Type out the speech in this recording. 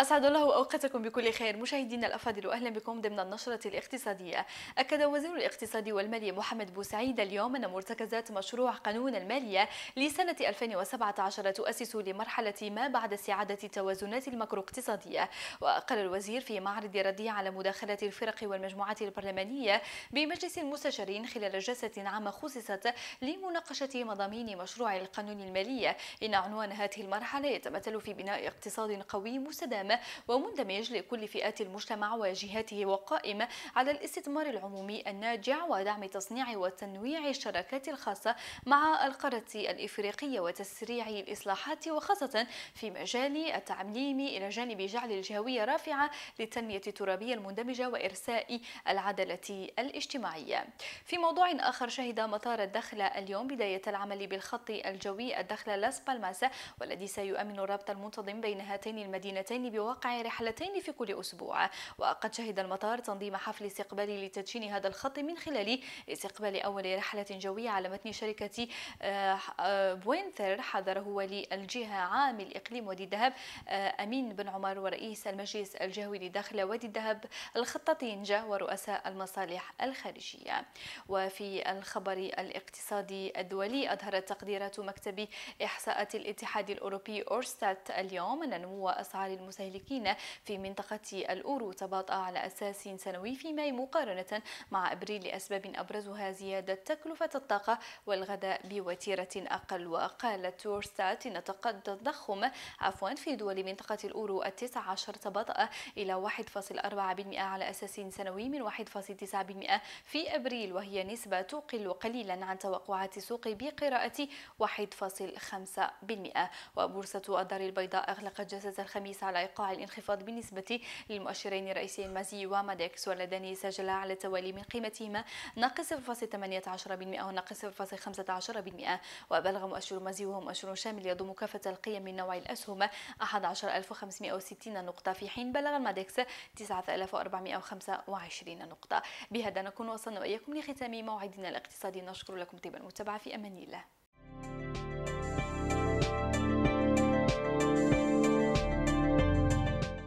أسعد الله أوقاتكم بكل خير مشاهدينا الأفاضل واهلا بكم ضمن النشرة الاقتصادية أكد وزير الاقتصاد والمالية محمد بوسعيد اليوم أن مرتكزات مشروع قانون المالية لسنة 2017 تؤسس لمرحلة ما بعد استعادة التوازنات المكرو اقتصادية وقال الوزير في معرض رده على مداخلة الفرق والمجموعات البرلمانية بمجلس المستشارين خلال جلسة عامة خصصت لمناقشة مضامين مشروع القانون المالية إن عنوان هذه المرحلة يتمثل في بناء اقتصاد قوي مستدام ومندمج لكل فئات المجتمع وجهاته وقائم على الاستثمار العمومي الناجع ودعم تصنيع وتنويع الشراكات الخاصة مع القارة الإفريقية وتسريع الإصلاحات وخاصة في مجال التعليم إلى جانب جعل الجهوية رافعة للتنمية الترابية المندمجة وإرساء العدالة الاجتماعية في موضوع آخر شهد مطار الدخلة اليوم بداية العمل بالخط الجوي الدخلة لاس بالماسا والذي سيؤمن الربط المنتظم بين هاتين المدينتين بواقع رحلتين في كل أسبوع وقد شهد المطار تنظيم حفل استقبال لتدشين هذا الخط من خلال استقبال أول رحلة جوية على متن شركة آه، آه، بوينثر حضره ولي الجهة عام الإقليم وادي الذهب آه، أمين بن عمر ورئيس المجلس الجهوي لداخل وادي الذهب الخطتين جا ورؤساء المصالح الخارجية وفي الخبر الاقتصادي الدولي أظهرت تقديرات مكتب إحصاءات الاتحاد الأوروبي أورستات اليوم أن نمو أسعار المساهمين المستهلكين في منطقة الأورو تباطأ على أساس سنوي في ماي مقارنة مع أبريل لأسباب أبرزها زيادة تكلفة الطاقة والغذاء بوتيرة أقل وقالت تورستات أن التضخم عفوا في دول منطقة الأورو التسع عشر تباطأ إلى 1.4% على أساس سنوي من 1.9% في أبريل وهي نسبة تقل قليلا عن توقعات السوق بقراءة 1.5% وبورصة الدار البيضاء أغلقت جلسة الخميس على إيقاع الانخفاض بالنسبة للمؤشرين الرئيسيين مازي وماديكس واللذان سجلا على التوالي من قيمتهما ناقص 0.18% وناقص 0.15% وبلغ مؤشر مازي وهو مؤشر شامل يضم كافة القيم من نوع الأسهم 11560 نقطة في حين بلغ الماديكس 9425 نقطة بهذا نكون وصلنا وإياكم لختام موعدنا الاقتصادي نشكر لكم طيب المتابعة في أمان الله